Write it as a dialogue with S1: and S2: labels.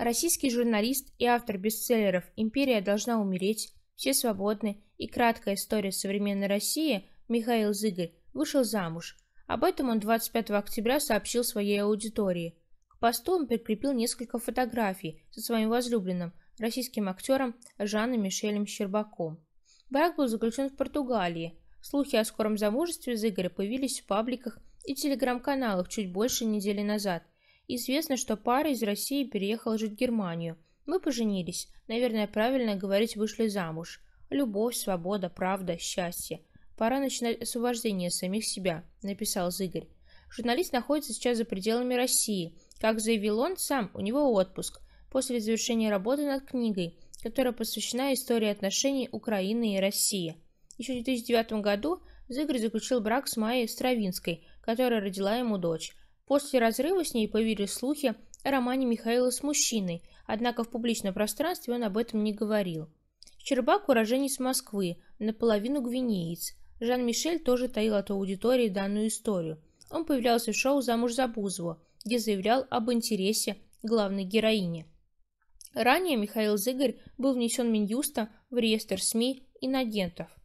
S1: Российский журналист и автор бестселлеров «Империя должна умереть», «Все свободны» и «Краткая история современной России» Михаил Зыгорь вышел замуж. Об этом он 25 октября сообщил своей аудитории. К посту он прикрепил несколько фотографий со своим возлюбленным, российским актером Жаном Мишелем Щербаком. Брак был заключен в Португалии. Слухи о скором замужестве Зыгоря появились в пабликах и телеграм-каналах чуть больше недели назад – Известно, что пара из России переехала жить в Германию. Мы поженились. Наверное, правильно говорить, вышли замуж. Любовь, свобода, правда, счастье. Пора начинать освобождение самих себя, написал Зыгорь. Журналист находится сейчас за пределами России. Как заявил он сам, у него отпуск. После завершения работы над книгой, которая посвящена истории отношений Украины и России. Еще в 2009 году Зыгорь заключил брак с Майей Стравинской, которая родила ему дочь. После разрыва с ней появились слухи о романе Михаила с мужчиной, однако в публичном пространстве он об этом не говорил. Щербак – уроженец Москвы, наполовину гвинеец. Жан-Мишель тоже таил от аудитории данную историю. Он появлялся в шоу «Замуж за Бузову», где заявлял об интересе главной героини. Ранее Михаил Зыгорь был внесен Минюстом в реестр СМИ иногентов.